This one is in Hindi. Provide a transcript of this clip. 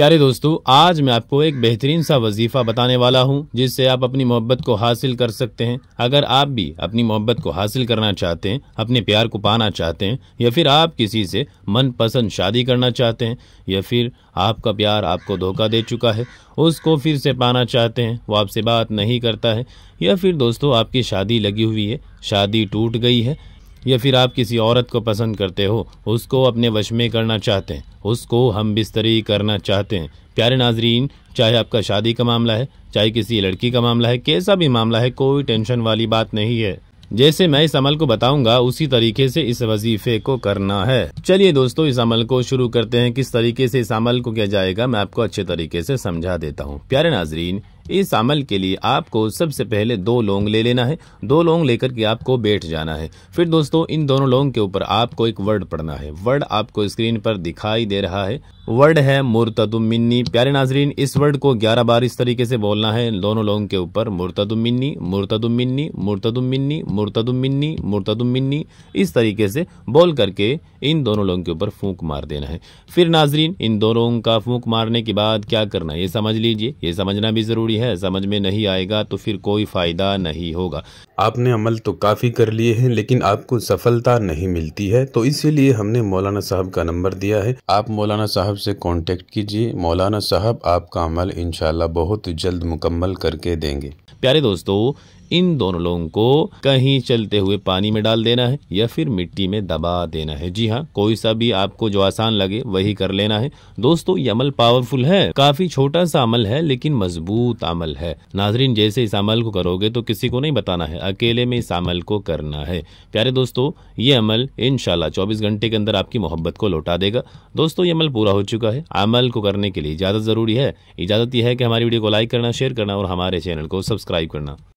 प्यारे दोस्तों आज मैं आपको एक बेहतरीन सा वजीफा बताने वाला हूँ जिससे आप अपनी मोहब्बत को हासिल कर सकते हैं अगर आप भी अपनी मोहब्बत को हासिल करना चाहते हैं अपने प्यार को पाना चाहते हैं या फिर आप किसी से मनपसंद शादी करना चाहते हैं या फिर आपका प्यार आपको धोखा दे चुका है उसको फिर से पाना चाहते हैं वो आपसे बात नहीं करता है या फिर दोस्तों आपकी शादी लगी हुई है शादी टूट गई है या फिर आप किसी औरत को पसंद करते हो उसको अपने वश में करना चाहते हैं उसको हम बिस्तरी करना चाहते हैं प्यारे नाजरीन चाहे आपका शादी का मामला है चाहे किसी लड़की का मामला है कैसा भी मामला है कोई टेंशन वाली बात नहीं है जैसे मैं इस अमल को बताऊंगा उसी तरीके से इस वजीफे को करना है चलिए दोस्तों इस अमल को शुरू करते हैं किस तरीके से इस अमल को किया जाएगा मैं आपको अच्छे तरीके से समझा देता हूँ प्यारे नाजरीन इस अमल के लिए आपको सबसे पहले दो लोंग ले लेना है दो लोंग लेकर के आपको बैठ जाना है फिर दोस्तों इन दोनों लोंग के ऊपर आपको एक वर्ड पढ़ना है वर्ड आपको स्क्रीन पर दिखाई दे रहा है वर्ड है मुर्तदुम मिन्नी प्यारे नाजरीन इस वर्ड को ग्यारह बार इस तरीके से बोलना है दोनों लोंग के ऊपर मुर्तदुम मिन्नी मुर्तदुम मिन्नी मुर्तदुम मिन्नी मुर्तदुम मिन्नी मुर्तदुम मिन्नी इस तरीके से बोल करके इन दोनों लोंग के ऊपर फूंक मार देना है फिर नाजरीन इन दोनों का फूंक मारने के बाद क्या करना है ये समझ लीजिए ये समझना भी जरूरी है है समझ में नहीं आएगा तो फिर कोई फ़ायदा नहीं होगा आपने अमल तो काफ़ी कर लिए हैं लेकिन आपको सफलता नहीं मिलती है तो इसीलिए हमने मौलाना साहब का नंबर दिया है आप मौलाना साहब से कांटेक्ट कीजिए मौलाना साहब आपका अमल इन बहुत जल्द मुकम्मल करके देंगे प्यारे दोस्तों इन दोनों लोगों को कहीं चलते हुए पानी में डाल देना है या फिर मिट्टी में दबा देना है जी हाँ कोई सा भी आपको जो आसान लगे वही कर लेना है दोस्तों ये अमल पावरफुल है काफी छोटा सा अमल है लेकिन मजबूत अमल है नाजरीन जैसे इस अमल को करोगे तो किसी को नहीं बताना है अकेले में इस अमल को करना है प्यारे दोस्तों ये अमल इनशाला चौबीस घंटे के अंदर आपकी मोहब्बत को लौटा देगा दोस्तों ये अमल पूरा हो चुका है अमल को करने के लिए इजाजत जरूरी है इजाजत यह है कि हमारी वीडियो को लाइक करना शेयर करना और हमारे चैनल को सब्सक्राइब करना